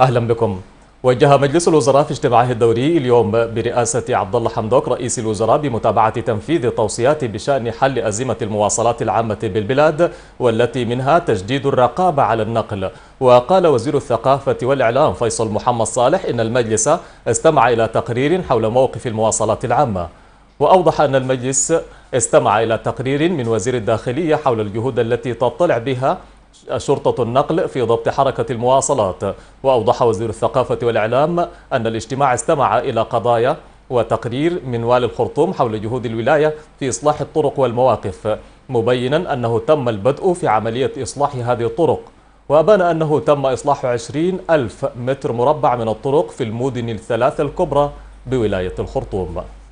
أهلا بكم وجه مجلس الوزراء في اجتماعه الدوري اليوم برئاسة عبد الله حمدوك رئيس الوزراء بمتابعة تنفيذ التوصيات بشأن حل أزمة المواصلات العامة بالبلاد والتي منها تجديد الرقابة على النقل وقال وزير الثقافة والإعلام فيصل محمد صالح إن المجلس استمع إلى تقرير حول موقف المواصلات العامة وأوضح أن المجلس استمع إلى تقرير من وزير الداخلية حول الجهود التي تطلع بها شرطة النقل في ضبط حركة المواصلات وأوضح وزير الثقافة والإعلام أن الاجتماع استمع إلى قضايا وتقرير من والي الخرطوم حول جهود الولاية في إصلاح الطرق والمواقف مبينا أنه تم البدء في عملية إصلاح هذه الطرق وأبان أنه تم إصلاح 20 ألف متر مربع من الطرق في المدن الثلاثة الكبرى بولاية الخرطوم